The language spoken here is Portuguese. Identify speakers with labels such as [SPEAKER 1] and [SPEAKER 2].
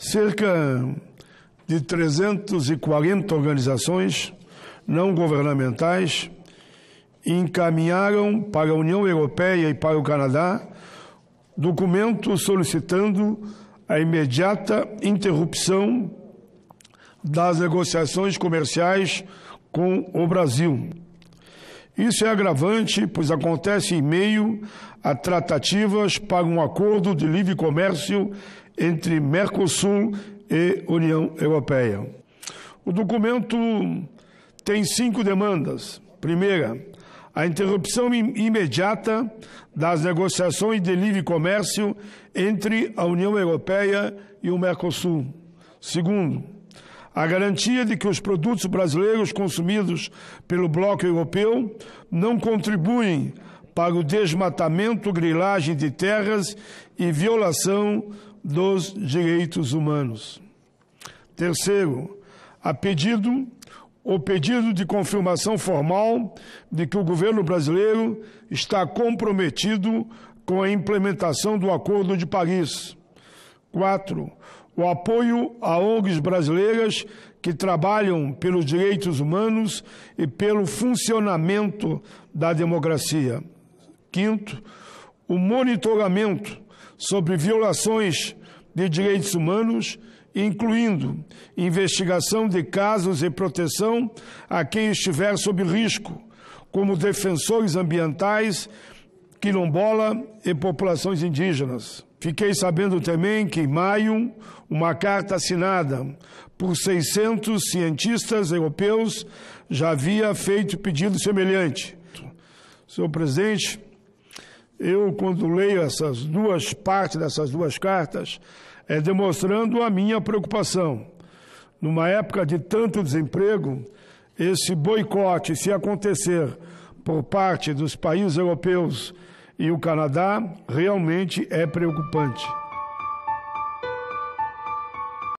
[SPEAKER 1] Cerca de 340 organizações não governamentais encaminharam para a União Europeia e para o Canadá documento solicitando a imediata interrupção das negociações comerciais com o Brasil. Isso é agravante, pois acontece em meio a tratativas para um acordo de livre comércio entre Mercosul e União Europeia. O documento tem cinco demandas. Primeira, a interrupção imediata das negociações de livre comércio entre a União Europeia e o Mercosul. Segundo, a garantia de que os produtos brasileiros consumidos pelo bloco europeu não contribuem para o desmatamento, grilagem de terras e violação dos direitos humanos. Terceiro, a pedido o pedido de confirmação formal de que o governo brasileiro está comprometido com a implementação do Acordo de Paris. Quatro, o apoio a ONGs brasileiras que trabalham pelos direitos humanos e pelo funcionamento da democracia. Quinto, o monitoramento sobre violações de direitos humanos, incluindo investigação de casos e proteção a quem estiver sob risco, como defensores ambientais quilombola e populações indígenas. Fiquei sabendo também que, em maio, uma carta assinada por 600 cientistas europeus já havia feito pedido semelhante. Senhor presidente, eu, quando leio essas duas partes dessas duas cartas, é demonstrando a minha preocupação. Numa época de tanto desemprego, esse boicote, se acontecer por parte dos países europeus e o Canadá realmente é preocupante.